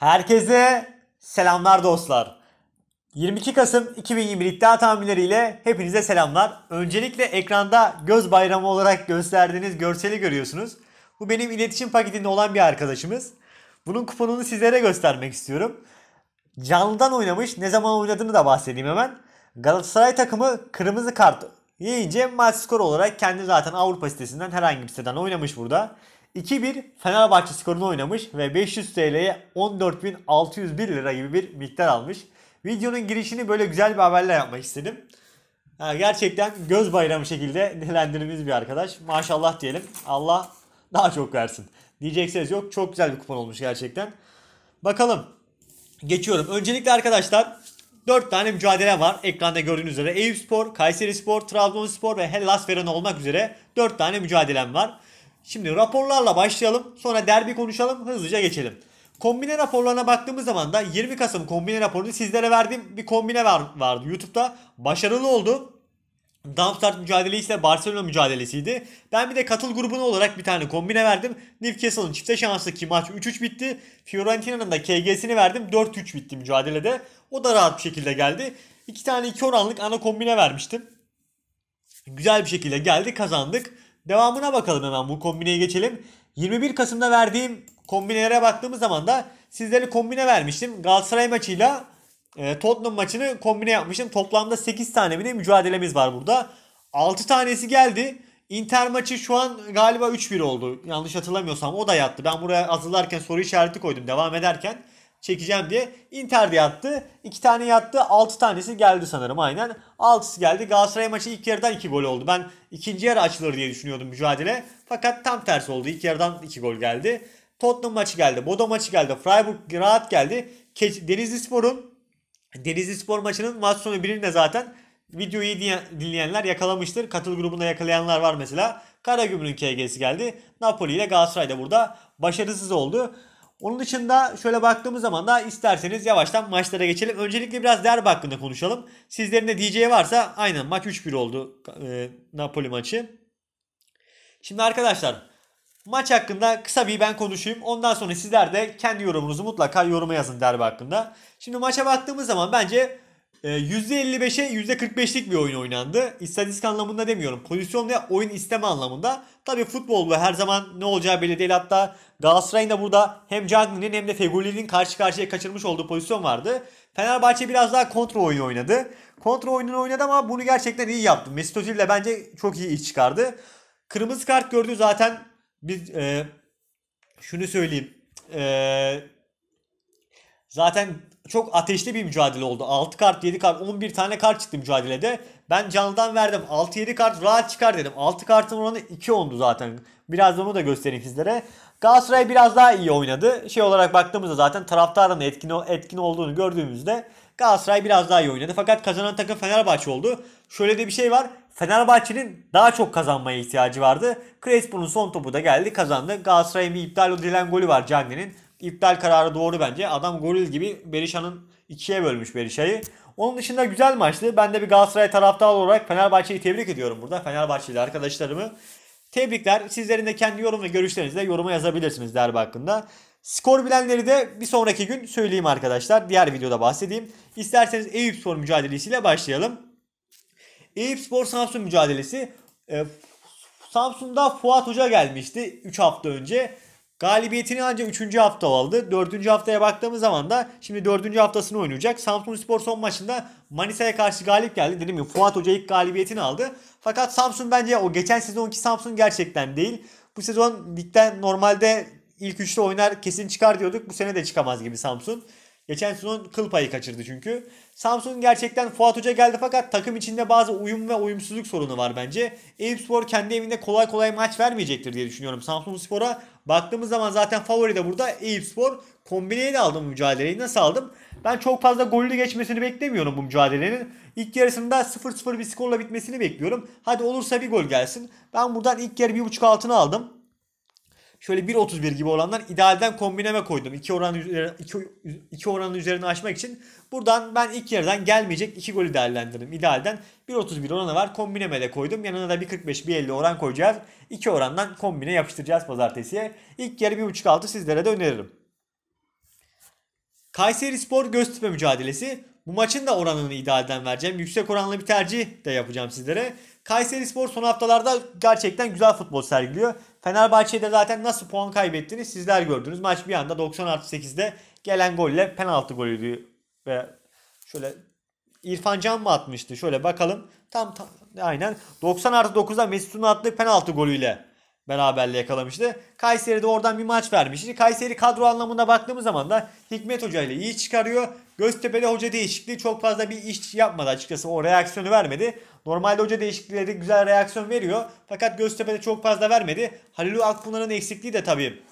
Herkese selamlar dostlar. 22 Kasım 2020 iddia tahminleriyle hepinize selamlar. Öncelikle ekranda göz bayramı olarak gösterdiğiniz görseli görüyorsunuz. Bu benim iletişim paketinde olan bir arkadaşımız. Bunun kuponunu sizlere göstermek istiyorum. Canlıdan oynamış, ne zaman oynadığını da bahsedeyim hemen. Galatasaray takımı kırmızı kart yiyince maç skor olarak kendi zaten Avrupa sitesinden herhangi bir siteden oynamış burada. 2-1 Fenerbahçe skorunu oynamış ve 500 TL'ye 14.601 lira gibi bir miktar almış. Videonun girişini böyle güzel bir haberle yapmak istedim. Ha, gerçekten göz bayramı şekilde nelendirdiğimiz bir arkadaş. Maşallah diyelim. Allah daha çok versin. Diyecekseniz yok. Çok güzel bir kupon olmuş gerçekten. Bakalım. Geçiyorum. Öncelikle arkadaşlar 4 tane mücadele var. Ekranda gördüğünüz üzere Eyüp Spor, Kayseri Spor, Trabzonspor ve Hellas Verona olmak üzere 4 tane mücadelem var. Şimdi raporlarla başlayalım. Sonra derbi konuşalım. Hızlıca geçelim. Kombine raporlarına baktığımız zaman da 20 Kasım kombine raporunu sizlere verdiğim bir kombine var, vardı. Youtube'da başarılı oldu. Darmstadt mücadelesi ise Barcelona mücadelesiydi. Ben bir de katıl grubuna olarak bir tane kombine verdim. Newcastle'ın çifte şanslı ki maç 3-3 bitti. Fiorentina'nın da KG'sini verdim. 4-3 bitti mücadelede. O da rahat bir şekilde geldi. İki tane iki oranlık ana kombine vermiştim. Güzel bir şekilde geldi kazandık. Devamına bakalım hemen bu kombineye geçelim. 21 Kasım'da verdiğim kombinelere baktığımız zaman da sizlere kombine vermiştim. Galatasaray maçıyla e, Tottenham maçını kombine yapmıştım. Toplamda 8 tane bile mücadelemiz var burada. 6 tanesi geldi. Inter maçı şu an galiba 3-1 oldu. Yanlış hatırlamıyorsam o da yattı. Ben buraya hazırlarken soru işareti koydum devam ederken çekeceğim diye Inter de yattı. 2 tane yattı. 6 tanesi geldi sanırım aynen. 6'sı geldi. Galatasaray maçı ilk yarıdan 2 gol oldu. Ben ikinci yarı açılır diye düşünüyordum mücadele. Fakat tam tersi oldu. İlk yarıdan 2 gol geldi. Tottenham maçı geldi. Bodo maçı geldi. Freiburg rahat geldi. Denizli Spor'un Denizli Spor maçının maç sonu birinde zaten videoyu dinleyenler yakalamıştır. Katıl grubunda yakalayanlar var mesela. Karagümrük KG'si geldi. Napoli ile Galatasaray da burada başarısız oldu. Onun dışında şöyle baktığımız zaman da isterseniz yavaştan maçlara geçelim. Öncelikle biraz derbi hakkında konuşalım. Sizlerin de diyeceği varsa aynen maç 3-1 oldu e, Napoli maçı. Şimdi arkadaşlar maç hakkında kısa bir ben konuşayım. Ondan sonra sizler de kendi yorumunuzu mutlaka yoruma yazın derbi hakkında. Şimdi maça baktığımız zaman bence %55'e ee, %45'lik bir oyun oynandı. İstatistik anlamında demiyorum. Pozisyon ve oyun isteme anlamında. Tabii futbol futbolda her zaman ne olacağı belli değil. Hatta Galatasaray'ın da burada hem Cagney'in hem de Fegoli'nin karşı karşıya kaçırmış olduğu pozisyon vardı. Fenerbahçe biraz daha kontrol oyunu oynadı. Kontrol oyununu oynadı ama bunu gerçekten iyi yaptı. Mesut Özil de bence çok iyi iş çıkardı. Kırmızı kart gördü zaten biz e, şunu söyleyeyim. Eee Zaten çok ateşli bir mücadele oldu. 6 kart, 7 kart, 11 tane kart çıktı mücadelede. Ben canlıdan verdim. 6-7 kart rahat çıkar dedim. 6 kartın oranı 2 oldu zaten. Biraz onu da göstereyim sizlere. Galatasaray biraz daha iyi oynadı. Şey olarak baktığımızda zaten taraftarın etkin, etkin olduğunu gördüğümüzde Galatasaray biraz daha iyi oynadı. Fakat kazanan takım Fenerbahçe oldu. Şöyle de bir şey var. Fenerbahçe'nin daha çok kazanmaya ihtiyacı vardı. Crespo'nun son topu da geldi kazandı. Galatasaray'ın bir iptal edilen golü var Cagney'nin. İptal kararı doğru bence. Adam goril gibi Berisha'nın ikiye bölmüş Berisha'yı. Onun dışında güzel maçtı. Ben de bir Galatasaray taraftarı olarak Fenerbahçe'yi tebrik ediyorum burada. Fenerbahçeli arkadaşlarımı. Tebrikler. Sizlerin de kendi yorum ve görüşlerinizle yoruma yazabilirsiniz derbi hakkında. Skor bilenleri de bir sonraki gün söyleyeyim arkadaşlar. Diğer videoda bahsedeyim. İsterseniz Eyüp Spor mücadelesiyle başlayalım. Eyüp Spor Samsun mücadelesi. Ee, Samsun'da Fuat Hoca gelmişti 3 hafta önce. Galibiyetini ancak 3. hafta aldı. 4. haftaya baktığımız zaman da şimdi 4. haftasını oynayacak. Samsun Spor son maçında Manisa'ya karşı galip geldi. Dedim ya Fuat Hoca ilk galibiyetini aldı. Fakat Samsun bence o geçen sezonki Samsun gerçekten değil. Bu sezon ligden normalde ilk üçte oynar kesin çıkar diyorduk. Bu sene de çıkamaz gibi Samsun. Geçen sezon kıl payı kaçırdı çünkü. Samsun gerçekten Fuat Hoca geldi fakat takım içinde bazı uyum ve uyumsuzluk sorunu var bence. Eyüp Spor kendi evinde kolay kolay maç vermeyecektir diye düşünüyorum. Samsun Spor'a Baktığımız zaman zaten favori de burada Eyüp Spor. Kombineyi de aldım mücadeleyi. Nasıl aldım? Ben çok fazla gollü geçmesini beklemiyorum bu mücadelenin. İlk yarısında 0-0 bir skorla bitmesini bekliyorum. Hadi olursa bir gol gelsin. Ben buradan ilk yarı 1.5 altına aldım şöyle 1.31 gibi olanlar idealden kombineme koydum. 2 oranın üzerine, 2, 2 oranın üzerine aşmak için. Buradan ben ilk yarıdan gelmeyecek 2 golü değerlendirdim. İdealden 1.31 oranı var. Kombineme de koydum. Yanına da 1.45-1.50 oran koyacağız. 2 orandan kombine yapıştıracağız pazartesiye. İlk yarı 1.5-6 sizlere de öneririm. Kayseri Spor Göztepe mücadelesi. Bu maçın da oranını idealden vereceğim. Yüksek oranlı bir tercih de yapacağım sizlere. Kayseri Spor son haftalarda gerçekten güzel futbol sergiliyor. Fenerbahçe'de zaten nasıl puan kaybettiğini sizler gördünüz. Maç bir anda 98'de gelen golle penaltı golüydü. Ve şöyle İrfan Can mı atmıştı? Şöyle bakalım. Tam, tam aynen 90 artı 9'da Mesut'un attığı penaltı golüyle beraberliğe yakalamıştı. Kayseri de oradan bir maç vermişti. Kayseri kadro anlamında baktığımız zaman da Hikmet Hoca ile iyi çıkarıyor. Göztepe'de hoca değişikliği çok fazla bir iş yapmadı açıkçası. O reaksiyonu vermedi. Normalde hoca değişiklikleri güzel reaksiyon veriyor. Fakat Göztepe'de çok fazla vermedi. Halil Akpınar'ın eksikliği de tabii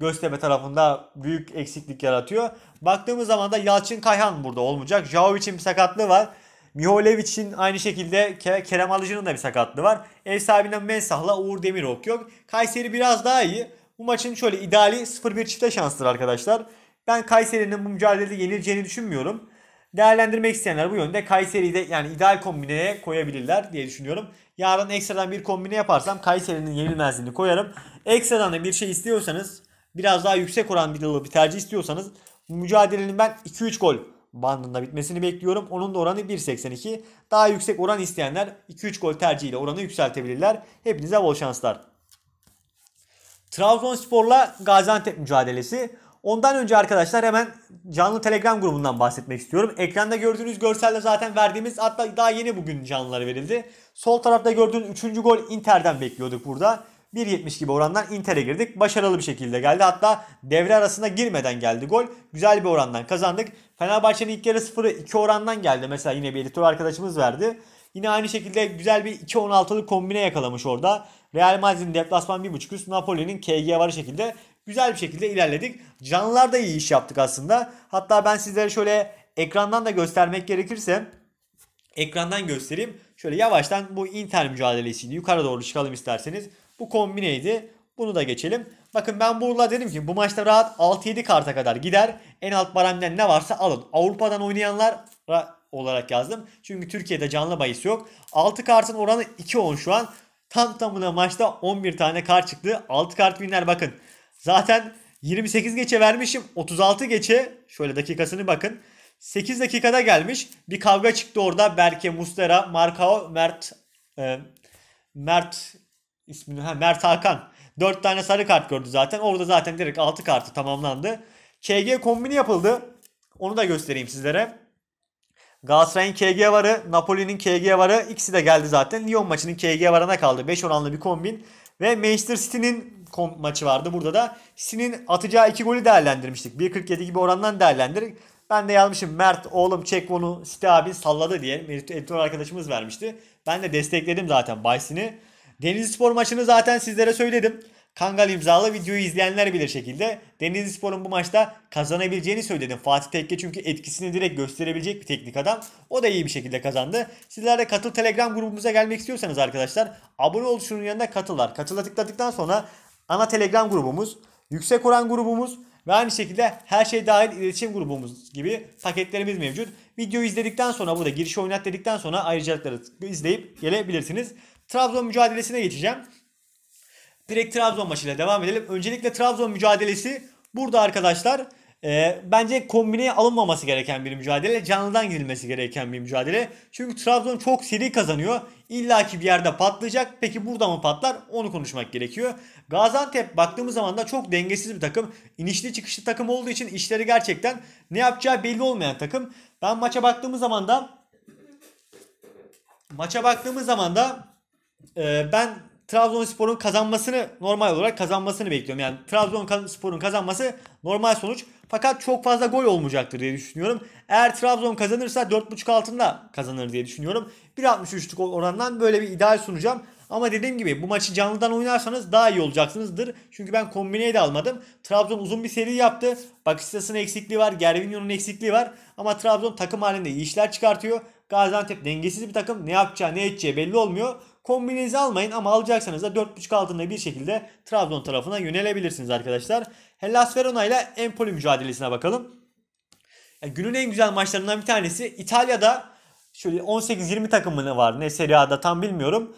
Göztepe tarafında büyük eksiklik yaratıyor. Baktığımız zaman da Yalçın Kayhan burada olmayacak. Jao bir sakatlığı var. Miholevic'in aynı şekilde Kerem Alıcı'nın da bir sakatlığı var. Ev sahibinden Mensah'la Uğur Demirok yok. Kayseri biraz daha iyi. Bu maçın şöyle ideali 0-1 çifte şanstır arkadaşlar. Ben Kayseri'nin bu mücadelede yenileceğini düşünmüyorum değerlendirmek isteyenler bu yönde Kayseri'de yani ideal kombineye koyabilirler diye düşünüyorum. Yarın ekstradan bir kombine yaparsam Kayseri'nin yenilmezliğini koyarım. Ekstradan da bir şey istiyorsanız biraz daha yüksek oranlı bir tercih istiyorsanız mücadelenin ben 2-3 gol bandında bitmesini bekliyorum. Onun da oranı 1.82. Daha yüksek oran isteyenler 2-3 gol tercihiyle oranı yükseltebilirler. Hepinize bol şanslar. Trabzonspor'la Gaziantep mücadelesi. Ondan önce arkadaşlar hemen canlı Telegram grubundan bahsetmek istiyorum. Ekranda gördüğünüz görselde zaten verdiğimiz hatta daha yeni bugün canlıları verildi. Sol tarafta gördüğünüz 3. gol Inter'den bekliyorduk burada. 1.70 gibi orandan Inter'e girdik. Başarılı bir şekilde geldi. Hatta devre arasında girmeden geldi gol. Güzel bir orandan kazandık. Fenerbahçe'nin ilk yarı 0'ı 2 orandan geldi. Mesela yine bir editör arkadaşımız verdi. Yine aynı şekilde güzel bir 2-16'lık kombine yakalamış orada. Real Madrid'in deplasman 1.5 üst Napoli'nin KG varı şekilde Güzel bir şekilde ilerledik. Canlılar da iyi iş yaptık aslında. Hatta ben sizlere şöyle ekrandan da göstermek gerekirse ekrandan göstereyim. Şöyle yavaştan bu inter mücadelesini yukarı doğru çıkalım isterseniz. Bu kombineydi. Bunu da geçelim. Bakın ben burada dedim ki bu maçta rahat 6-7 karta kadar gider. En alt baremden ne varsa alın. Avrupa'dan oynayanlar olarak yazdım. Çünkü Türkiye'de canlı bahis yok. 6 kartın oranı 2-10 şu an. Tam tamına maçta 11 tane kart çıktı. 6 kart winler bakın. Zaten 28 geçe vermişim. 36 geçe şöyle dakikasını bakın. 8 dakikada gelmiş. Bir kavga çıktı orada. Berke, Mustera, Markao, Mert e, Mert ismini ha, Mert Hakan. 4 tane sarı kart gördü zaten. Orada zaten direkt 6 kartı tamamlandı. KG kombini yapıldı. Onu da göstereyim sizlere. Galatasaray'ın KG varı, Napoli'nin KG varı ikisi de geldi zaten. Lyon maçının KG varına kaldı. 5 oranlı bir kombin. Ve Manchester City'nin maçı vardı. Burada da City'nin atacağı iki golü değerlendirmiştik. 1.47 gibi orandan değerlendirdik. Ben de yazmışım Mert oğlum çek bunu City abi salladı diye. Editör arkadaşımız vermişti. Ben de destekledim zaten Baysin'i. Denizli Spor maçını zaten sizlere söyledim. Kangal imzalı videoyu izleyenler bilir şekilde Denizli Spor'un bu maçta kazanabileceğini söyledim. Fatih Tekke çünkü etkisini direkt gösterebilecek bir teknik adam. O da iyi bir şekilde kazandı. Sizler de katıl telegram grubumuza gelmek istiyorsanız arkadaşlar abone ol şunun yanında katıllar. Katıla tıkladıktan sonra ana telegram grubumuz, yüksek oran grubumuz ve aynı şekilde her şey dahil iletişim grubumuz gibi paketlerimiz mevcut. Videoyu izledikten sonra burada giriş oynat dedikten sonra ayrıcalıkları izleyip gelebilirsiniz. Trabzon mücadelesine geçeceğim direkt Trabzon maçıyla devam edelim. Öncelikle Trabzon mücadelesi burada arkadaşlar. E, bence kombineye alınmaması gereken bir mücadele. Canlıdan gidilmesi gereken bir mücadele. Çünkü Trabzon çok seri kazanıyor. İlla ki bir yerde patlayacak. Peki burada mı patlar? Onu konuşmak gerekiyor. Gaziantep baktığımız zaman da çok dengesiz bir takım. İnişli çıkışlı takım olduğu için işleri gerçekten ne yapacağı belli olmayan takım. Ben maça baktığımız zaman da maça baktığımız zaman da e, ben Trabzonspor'un kazanmasını normal olarak kazanmasını bekliyorum. Yani Trabzonspor'un kazanması normal sonuç. Fakat çok fazla gol olmayacaktır diye düşünüyorum. Eğer Trabzon kazanırsa 4.5 altında kazanır diye düşünüyorum. 1.63'lük orandan böyle bir ideal sunacağım. Ama dediğim gibi bu maçı canlıdan oynarsanız daha iyi olacaksınızdır. Çünkü ben kombineyi de almadım. Trabzon uzun bir seri yaptı. Bakıştasının eksikliği var. Gervinho'nun eksikliği var. Ama Trabzon takım halinde iyi işler çıkartıyor. Gaziantep dengesiz bir takım. Ne yapacağı ne edeceği belli olmuyor. Kombinize almayın ama alacaksanız da 4.5 altında bir şekilde Trabzon tarafına yönelebilirsiniz arkadaşlar. Hellas Verona ile Empoli mücadelesine bakalım. Yani günün en güzel maçlarından bir tanesi İtalya'da şöyle 18-20 takımını var ne Serie A'da tam bilmiyorum.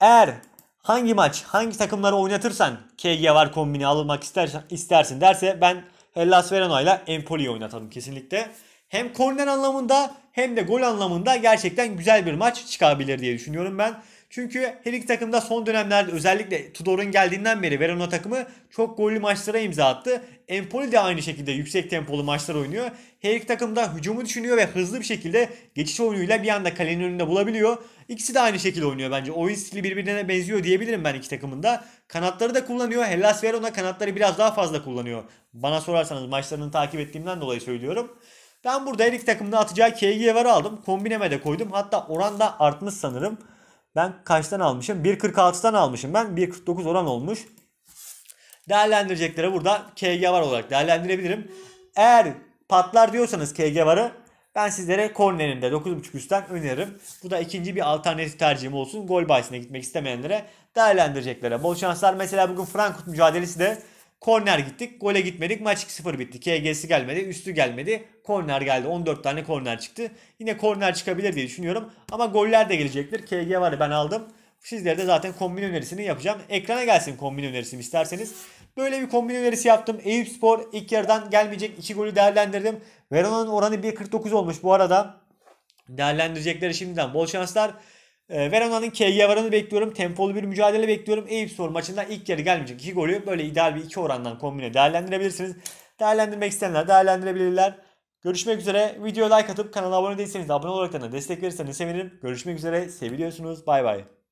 Eğer hangi maç hangi takımları oynatırsan KG var kombini almak istersen, istersin derse ben Hellas Verona ile Empoli'yi oynatalım kesinlikle. Hem korner anlamında hem de gol anlamında gerçekten güzel bir maç çıkabilir diye düşünüyorum ben. Çünkü her iki takım da son dönemlerde özellikle Tudor'un geldiğinden beri Verona takımı çok gollü maçlara imza attı. Empoli de aynı şekilde yüksek tempolu maçlar oynuyor. Her iki takım da hücumu düşünüyor ve hızlı bir şekilde geçiş oyunuyla bir anda kalenin önünde bulabiliyor. İkisi de aynı şekilde oynuyor bence. Oyun stili birbirine benziyor diyebilirim ben iki takımın da. Kanatları da kullanıyor. Hellas Verona kanatları biraz daha fazla kullanıyor. Bana sorarsanız maçlarını takip ettiğimden dolayı söylüyorum. Ben burada her iki takımda atacağı KG'ye var aldım. Kombineme de koydum. Hatta oran da artmış sanırım. Ben kaçtan almışım? 1.46'dan almışım. Ben 1.49 oran olmuş. Değerlendireceklere burada KG var olarak değerlendirebilirim. Eğer patlar diyorsanız KG varı ben sizlere kornerin de 9.5 üstten öneririm. Bu da ikinci bir alternatif tercihim olsun. Gol bahisine gitmek istemeyenlere değerlendireceklere. Bol şanslar. Mesela bugün Frankfurt mücadelesi de Korner gittik. Gole gitmedik. Maç 2-0 bitti. KG'si gelmedi. Üstü gelmedi. Korner geldi. 14 tane korner çıktı. Yine korner çıkabilir diye düşünüyorum. Ama goller de gelecektir. KG var ben aldım. Sizlere de zaten kombin önerisini yapacağım. Ekrana gelsin kombin önerisini isterseniz. Böyle bir kombin önerisi yaptım. Eyüp Spor ilk yarıdan gelmeyecek 2 golü değerlendirdim. Verona'nın oranı 1.49 olmuş bu arada. Değerlendirecekleri şimdiden bol şanslar. Ee, Verona'nın KG varını bekliyorum. Tempolu bir mücadele bekliyorum. Eyüpspor maçından ilk yarı gelmeyecek 2 golü böyle ideal bir 2 orandan kombine değerlendirebilirsiniz. Değerlendirmek isteyenler değerlendirebilirler. Görüşmek üzere. Videoya like atıp kanala abone değilseniz de abone olarak da destek verirseniz sevinirim. Görüşmek üzere. Seviliyorsunuz. Bay bay.